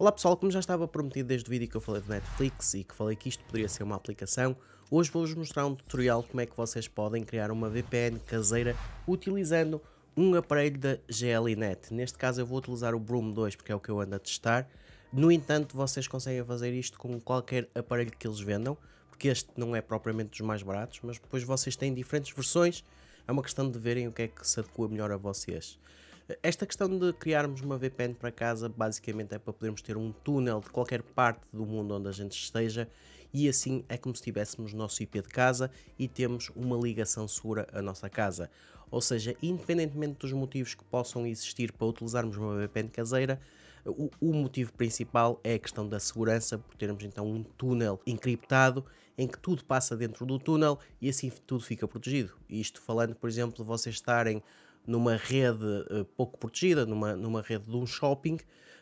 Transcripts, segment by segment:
Olá pessoal, como já estava prometido desde o vídeo que eu falei do Netflix e que falei que isto poderia ser uma aplicação, hoje vou-vos mostrar um tutorial de como é que vocês podem criar uma VPN caseira utilizando um aparelho da GLINET. Neste caso eu vou utilizar o Broom 2 porque é o que eu ando a testar. No entanto, vocês conseguem fazer isto com qualquer aparelho que eles vendam, porque este não é propriamente dos mais baratos, mas depois vocês têm diferentes versões, é uma questão de verem o que é que se adequa melhor a vocês. Esta questão de criarmos uma VPN para casa basicamente é para podermos ter um túnel de qualquer parte do mundo onde a gente esteja e assim é como se tivéssemos nosso IP de casa e temos uma ligação segura à nossa casa. Ou seja, independentemente dos motivos que possam existir para utilizarmos uma VPN caseira, o, o, motivo principal é a questão da segurança, por termos então um túnel encriptado em que tudo passa dentro do túnel e assim tudo fica protegido. Isto falando, por exemplo, de vocês estarem numa rede uh, pouco protegida, numa, numa rede de um shopping.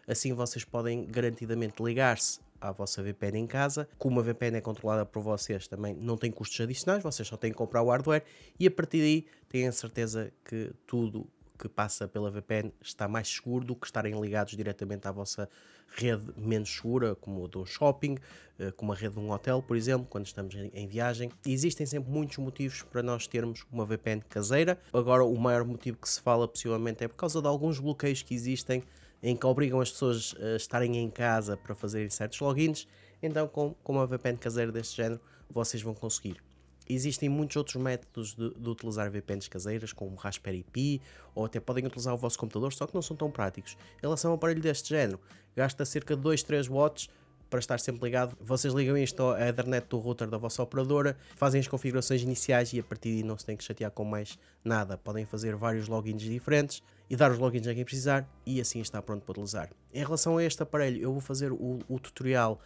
Assim vocês podem garantidamente ligar-se à vossa VPN em casa. Como uma VPN é controlada por vocês, também não tem custos adicionais, vocês só têm que comprar o hardware e a partir daí têm a certeza que tudo que passa pela VPN está mais seguro do que estarem ligados diretamente à vossa rede menos segura, como de um shopping, eh, como a rede de um hotel, por exemplo, quando estamos em viagem. E existem sempre muitos motivos para nós termos uma VPN caseira. Agora, o maior motivo que se fala possivelmente é por causa de alguns bloqueios que existem em que obrigam as pessoas a eh, estarem em casa para fazerem certos logins. Então, com uma VPN caseira deste género, vocês vão conseguir Existem muitos outros métodos de, de, utilizar VPNs caseiras, como Raspberry Pi, ou até podem utilizar o vosso computador, só que não são tão práticos. Em relação a um aparelho deste género, gasta cerca de 2, 3 watts para estar sempre ligado. Vocês ligam isto à internet do router da vossa operadora, fazem as configurações iniciais e a partir daí não se tem que chatear com mais nada. Podem fazer vários logins diferentes e dar os logins a quem precisar e assim está pronto para utilizar. Em relação a este aparelho, eu vou fazer o, o tutorial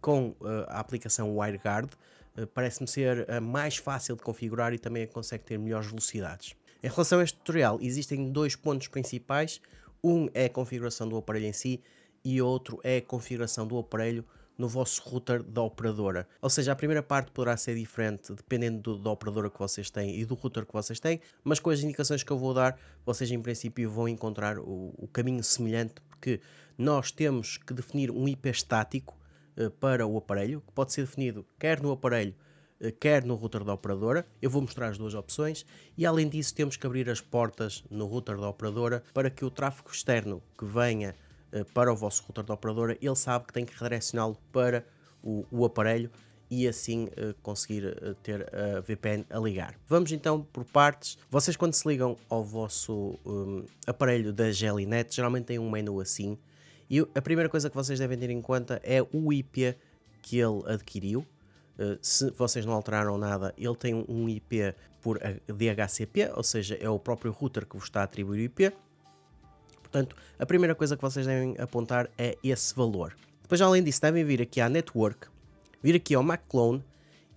com uh, a aplicação WireGuard. Eh, parece-me ser a mais fácil de configurar e também consegue ter melhores velocidades. Em relação a este tutorial, existem dois pontos principais. Um é a configuração do aparelho em si e outro é a configuração do aparelho no vosso router da operadora. Ou seja, a primeira parte poderá ser diferente dependendo do, da operadora que vocês têm e do router que vocês têm, mas com as indicações que eu vou dar, vocês em princípio vão encontrar o, o caminho semelhante, porque nós temos que definir um IP estático eh, para o aparelho, que pode ser definido quer no aparelho, eh, quer no router da operadora. Eu vou mostrar as duas opções e além disso temos que abrir as portas no router da operadora para que o tráfego externo que venha eh, para o vosso router da operadora, ele sabe que tem que redirecioná-lo para o, o, aparelho e assim conseguir ter a VPN a ligar. Vamos então por partes. Vocês quando se ligam ao vosso um, aparelho da Gelinet, geralmente tem um menu assim, e a primeira coisa que vocês devem ter em conta é o IP que ele adquiriu. Eh, se vocês não alteraram nada, ele tem um IP por DHCP, ou seja, é o próprio router que vos está a atribuir o IP. Portanto, a primeira coisa que vocês devem apontar é esse valor. Depois, além disso, devem vir aqui à Network, vir aqui ao Mac Clone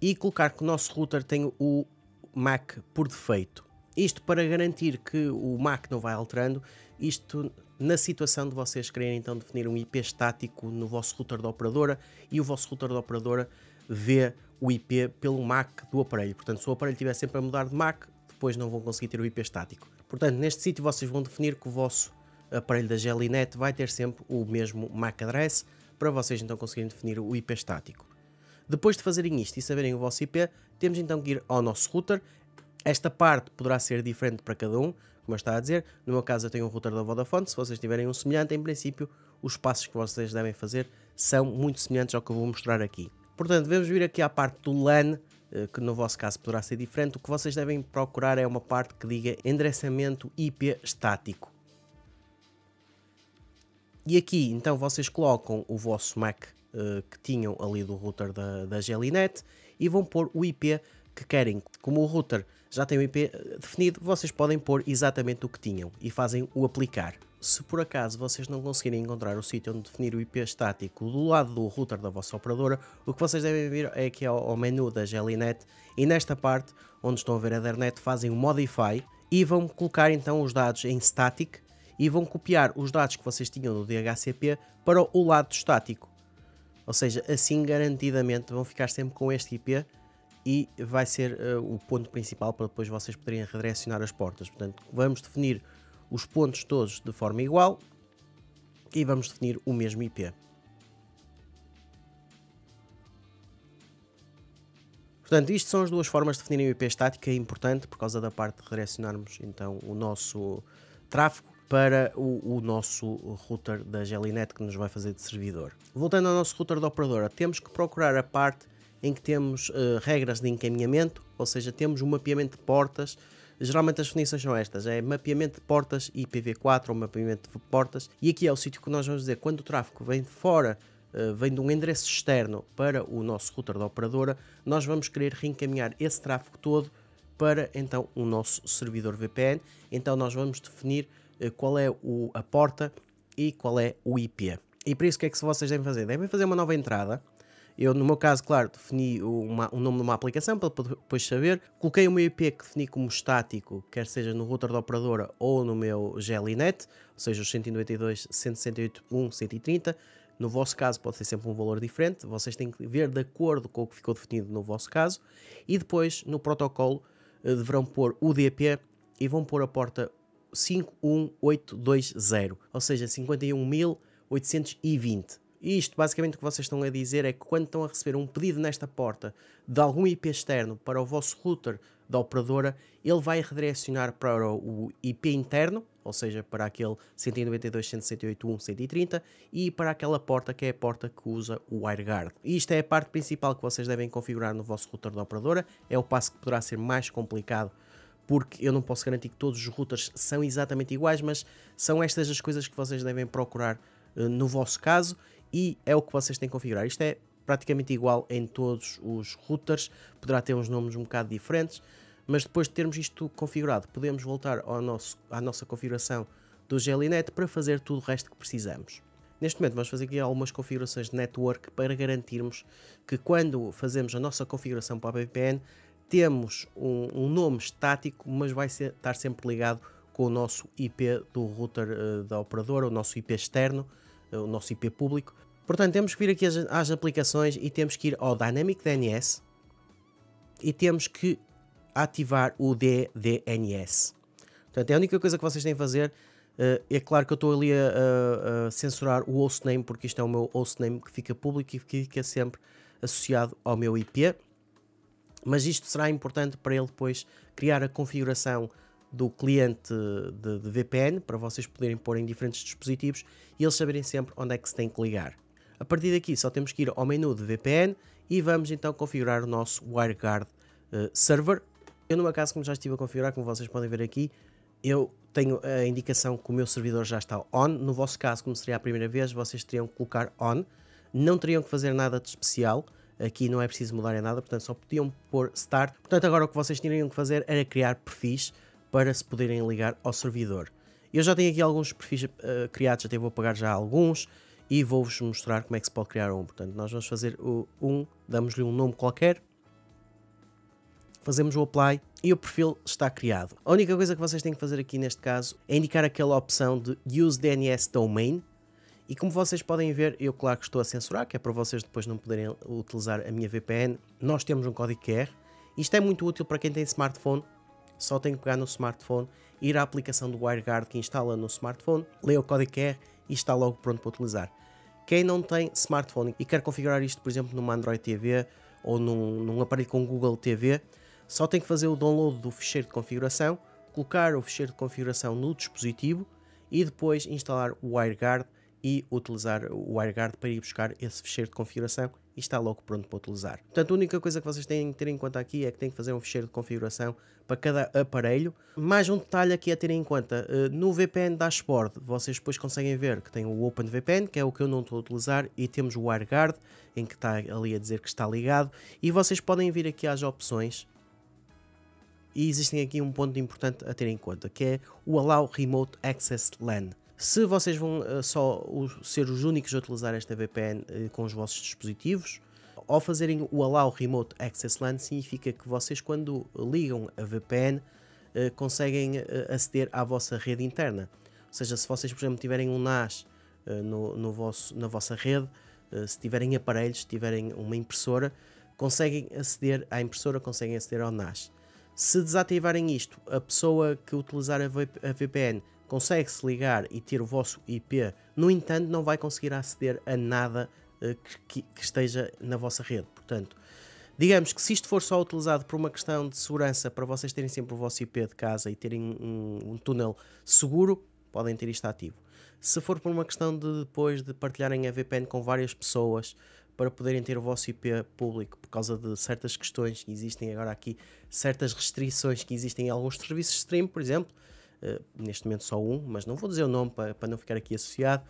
e colocar que o nosso router tem o Mac por defeito. Isto para garantir que o Mac não vai alterando, isto na situação de vocês quererem então definir um IP estático no vosso router da operadora e o vosso router da operadora vê o IP pelo MAC do aparelho. Portanto, se o aparelho estiver sempre a mudar de MAC, depois não vão conseguir ter o IP estático. Portanto, neste sítio vocês vão definir que o vosso aparelho da Gelinet vai ter sempre o mesmo MAC address para vocês então conseguirem definir o IP estático. Depois de fazerem isto e saberem o vosso IP, temos então que ir ao nosso router. Esta parte poderá ser diferente para cada um, como está a dizer, no meu caso eu tenho um router da Vodafone, se vocês tiverem um semelhante, em princípio os passos que vocês devem fazer são muito semelhantes ao que eu vou mostrar aqui. Portanto, vamos vir aqui à parte do LAN, eh, que no vosso caso poderá ser diferente, o que vocês devem procurar é uma parte que diga endereçamento IP estático. E aqui, então, vocês colocam o vosso MAC eh, que tinham ali do router da, da Gelinet e vão pôr o IP que querem. Como o router já têm o IP eh, definido, vocês podem pôr exatamente o que tinham e fazem o aplicar. Se por acaso vocês não conseguirem encontrar o sítio onde definir o IP estático do lado do router da vossa operadora, o que vocês devem vir é aqui ao, menu da Gelinet e nesta parte, onde estão a ver a Ethernet, fazem o Modify e vão colocar então os dados em static e vão copiar os dados que vocês tinham do DHCP para o lado estático. Ou seja, assim garantidamente vão ficar sempre com este IP e vai ser uh, o ponto principal para depois vocês poderem redirecionar as portas. Portanto, vamos definir os pontos todos de forma igual e vamos definir o mesmo IP. Portanto, isto são as duas formas de definir o IP estático, é importante por causa da parte de redirecionarmos então o nosso tráfego para o, o, nosso router da Gelinet que nos vai fazer de servidor. Voltando ao nosso router de operadora, temos que procurar a parte em que temos uh, regras de encaminhamento, ou seja, temos um mapeamento de portas. Geralmente as definições são estas: é mapeamento de portas IPv4 ou mapeamento de portas, e aqui é o sítio que nós vamos dizer quando o tráfego vem de fora Uh, vem de um endereço externo para o nosso router da operadora, nós vamos querer reencaminhar esse tráfego todo para então o nosso servidor VPN. Então nós vamos definir uh, qual é o, a porta e qual é o IP. E para isso o que é que vocês devem fazer? Devem fazer uma nova entrada eu, no meu caso, claro, defini o um nome de uma aplicação para depois saber. Coloquei o meu IP que defini como estático, quer seja no router da operadora ou no meu GLINET, ou seja, os 192, 130. No vosso caso, pode ser sempre um valor diferente. Vocês têm que ver de acordo com o que ficou definido no vosso caso. E depois, no protocolo, eh, deverão pôr o DP e vão pôr a porta 51820, ou seja, 51.820. E isto, basicamente, o que vocês estão a dizer é que quando estão a receber um pedido nesta porta de algum IP externo para o vosso router da operadora, ele vai redirecionar para o IP interno, ou seja, para aquele 192.168.1.130 e para aquela porta que é a porta que usa o WireGuard. E isto é a parte principal que vocês devem configurar no vosso router da operadora, é o passo que poderá ser mais complicado porque eu não posso garantir que todos os routers são exatamente iguais, mas são estas as coisas que vocês devem procurar eh, no vosso caso e é o que vocês têm que configurar. Isto é praticamente igual em todos os routers, poderá ter uns nomes um bocado diferentes, mas depois de termos isto configurado, podemos voltar ao nosso, à nossa configuração do GLINET para fazer tudo o resto que precisamos. Neste momento vamos fazer aqui algumas configurações de network para garantirmos que quando fazemos a nossa configuração para a VPN temos um, um nome estático, mas vai ser, estar sempre ligado com o nosso IP do router uh, da operadora, o nosso IP externo, é o nosso IP público. Portanto, temos que vir aqui às, às aplicações e temos que ir ao Dynamic DNS e temos que ativar o DDNS. Portanto, é a única coisa que vocês têm a fazer. Eh, é claro que eu estou ali a, a, a, censurar o hostname, porque isto é o meu hostname que fica público e que fica sempre associado ao meu IP. Mas isto será importante para ele depois criar a configuração do cliente de, de, VPN para vocês poderem pôr em diferentes dispositivos e eles saberem sempre onde é que se tem que ligar. A partir daqui só temos que ir ao menu de VPN e vamos então configurar o nosso WireGuard uh, Server. Eu no meu caso, como já estive a configurar, como vocês podem ver aqui, eu tenho a indicação que o meu servidor já está on. No vosso caso, como seria a primeira vez, vocês teriam que colocar on. Não teriam que fazer nada de especial, aqui não é preciso mudar em nada, portanto só podiam pôr start. Portanto agora o que vocês teriam que fazer era criar perfis para se poderem ligar ao servidor. Eu já tenho aqui alguns perfis uh, criados, até vou pagar já alguns e vou-vos mostrar como é que se pode criar um. Portanto, nós vamos fazer o um, damos-lhe um nome qualquer, fazemos o apply e o perfil está criado. A única coisa que vocês têm que fazer aqui neste caso é indicar aquela opção de Use DNS Domain e como vocês podem ver, eu claro que estou a censurar, que é para vocês depois não poderem utilizar a minha VPN. Nós temos um código QR. Isto é muito útil para quem tem smartphone só tem que pegar no smartphone, ir à aplicação do WireGuard que instala no smartphone, lê o código QR é e está logo pronto para utilizar. Quem não tem smartphone e quer configurar isto, por exemplo, numa Android TV ou num, num aparelho com Google TV, só tem que fazer o download do ficheiro de configuração, colocar o ficheiro de configuração no dispositivo e depois instalar o WireGuard e utilizar o WireGuard para ir buscar esse fecheiro de configuração e está logo pronto para utilizar. Portanto, a única coisa que vocês têm que ter em conta aqui é que têm que fazer um fecheiro de configuração para cada aparelho. Mais um detalhe aqui a ter em conta, eh, no VPN Dashboard vocês depois conseguem ver que tem o OpenVPN, que é o que eu não estou a utilizar, e temos o WireGuard, em que está ali a dizer que está ligado, e vocês podem vir aqui às opções, e existem aqui um ponto importante a ter em conta, que é o Allow Remote Access LAN. Se vocês vão eh, só ser os únicos a utilizar esta VPN eh, com os vossos dispositivos, ao fazerem o Allow Remote Access LAN, significa que vocês, quando ligam a VPN, eh, conseguem aceder à vossa rede interna. Ou seja, se vocês, por exemplo, tiverem um NAS no, no vosso, na vossa rede, se tiverem aparelhos, se tiverem uma impressora, conseguem aceder à impressora, conseguem aceder ao NAS. Se desativarem isto, a pessoa que utilizar a VPN consegue-se ligar e ter o vosso IP, no entanto, não vai conseguir aceder a nada eh, que, que esteja na vossa rede. Portanto, digamos que se isto for só utilizado por uma questão de segurança, para vocês terem sempre o vosso IP de casa e terem um, um túnel seguro, podem ter isto ativo. Se for por uma questão de depois de partilharem a VPN com várias pessoas para poderem ter o vosso IP público por causa de certas questões que existem agora aqui, certas restrições que existem em alguns serviços de stream, por exemplo, eh, neste momento só um, mas não vou dizer o nome para, para não ficar aqui associado,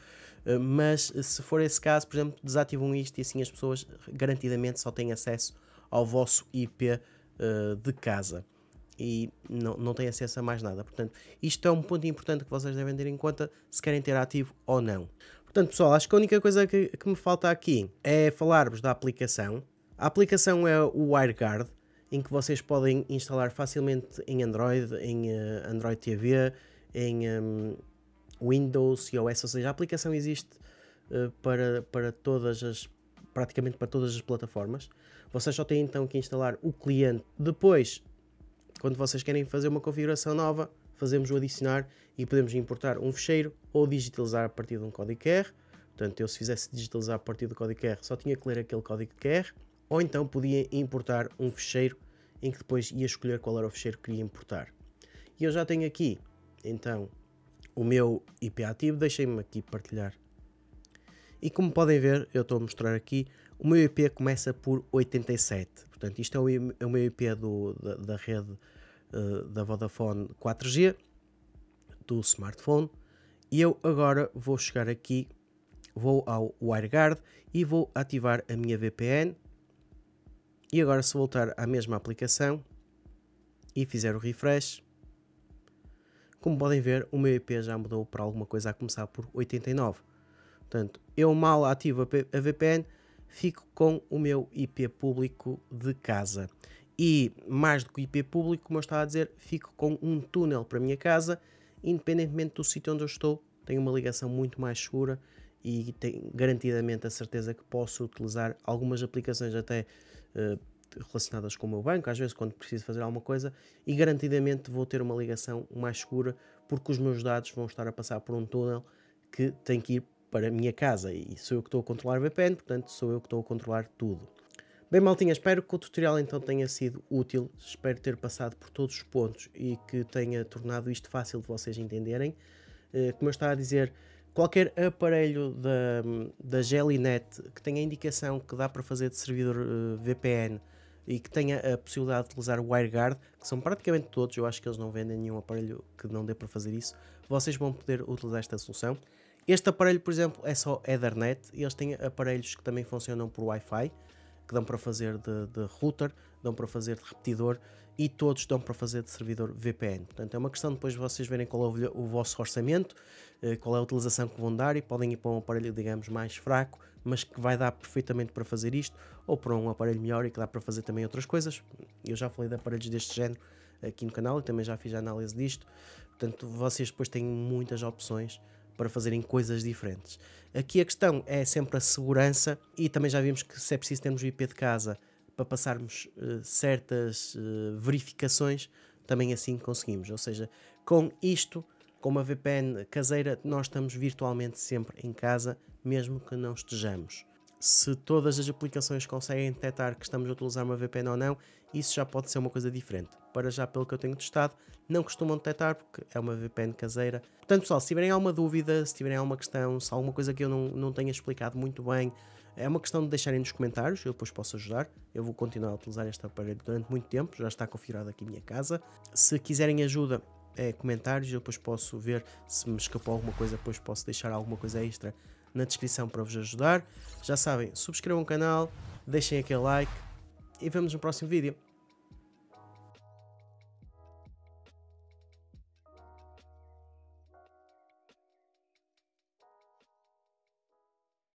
eh, mas eh, se for esse caso, por exemplo, desativam isto e assim as pessoas garantidamente só têm acesso ao vosso IP uh, de casa e não, não têm acesso a mais nada. Portanto, isto é um ponto importante que vocês devem ter em conta se querem ter ativo ou não. Portanto, pessoal, acho que a única coisa que, que me falta aqui é falar-vos da aplicação. A aplicação é o WireGuard em que vocês podem instalar facilmente em Android, em uh, Android TV, em um, ehm, Windows iOS, ou seja, a aplicação existe uh, para, para todas as praticamente para todas as plataformas. Vocês só têm então que instalar o cliente. Depois, quando vocês querem fazer uma configuração nova, fazemos o adicionar e podemos importar um fecheiro ou digitalizar a partir de um código QR. Portanto, eu se fizesse digitalizar a partir do código QR, só tinha que ler aquele código QR ou então podia importar um fecheiro em que depois ia escolher qual era o fecheiro que queria importar. E eu já tenho aqui, então, o meu IP ativo, deixem-me aqui partilhar. E como podem ver, eu estou a mostrar aqui, o meu IP começa por 87. Portanto, isto é o, é meu IP do, da, da, rede uh, da Vodafone 4G, do smartphone. E eu agora vou chegar aqui, vou ao WireGuard e vou ativar a minha VPN e agora se voltar à mesma aplicação e fizer o refresh, como podem ver, o meu IP já mudou para alguma coisa a começar por 89. Portanto, eu mal ativo a VPN, fico com o meu IP público de casa. E mais do que o IP público, como eu estava a dizer, fico com um túnel para a minha casa, independentemente do sítio onde eu estou, tenho uma ligação muito mais segura e tenho garantidamente a certeza que posso utilizar algumas aplicações até eh, relacionadas com o meu banco, às vezes quando preciso fazer alguma coisa, e garantidamente vou ter uma ligação mais segura, porque os meus dados vão estar a passar por um túnel que tem que ir para a minha casa, e sou eu que estou a controlar o VPN, portanto sou eu que estou a controlar tudo. Bem, maltinha, espero que o tutorial então tenha sido útil, espero ter passado por todos os pontos e que tenha tornado isto fácil de vocês entenderem. Eh, como eu estava a dizer, qualquer aparelho da, da Gelinet que tenha indicação que dá para fazer de servidor uh, eh, VPN e que tenha a possibilidade de utilizar o WireGuard, que são praticamente todos, eu acho que eles não vendem nenhum aparelho que não dê para fazer isso, vocês vão poder utilizar esta solução. Este aparelho, por exemplo, é só Ethernet e eles têm aparelhos que também funcionam por Wi-Fi, que dão para fazer de, de router, dão para fazer de repetidor e todos dão para fazer de servidor VPN. Portanto, é uma questão depois de vocês verem qual é o vosso orçamento, eh, qual é a utilização que vão dar e podem ir para um aparelho, digamos, mais fraco, mas que vai dar perfeitamente para fazer isto, ou para um aparelho melhor e que dá para fazer também outras coisas. Eu já falei de aparelhos deste género aqui no canal e também já fiz a análise disto. Portanto, vocês depois têm muitas opções para fazerem coisas diferentes. Aqui a questão é sempre a segurança e também já vimos que se é preciso termos o IP de casa para passarmos uh, certas uh, verificações, também assim conseguimos. Ou seja, com isto, com uma VPN caseira, nós estamos virtualmente sempre em casa, mesmo que não estejamos. Se todas as aplicações conseguem detectar que estamos a utilizar uma VPN ou não, isso já pode ser uma coisa diferente. Para já, pelo que eu tenho testado, não costumam detectar porque é uma VPN caseira. Portanto, pessoal, se tiverem alguma dúvida, se tiverem alguma questão, se alguma coisa que eu não, não tenha explicado muito bem, é uma questão de deixarem nos comentários, eu depois posso ajudar. Eu vou continuar a utilizar este aparelho durante muito tempo, já está configurado aqui em minha casa. Se quiserem ajuda, é, comentários, eu depois posso ver se me escapou alguma coisa, depois posso deixar alguma coisa extra na descrição para vos ajudar. Já sabem, subscrevam o canal, deixem aquele like e vemos no próximo vídeo.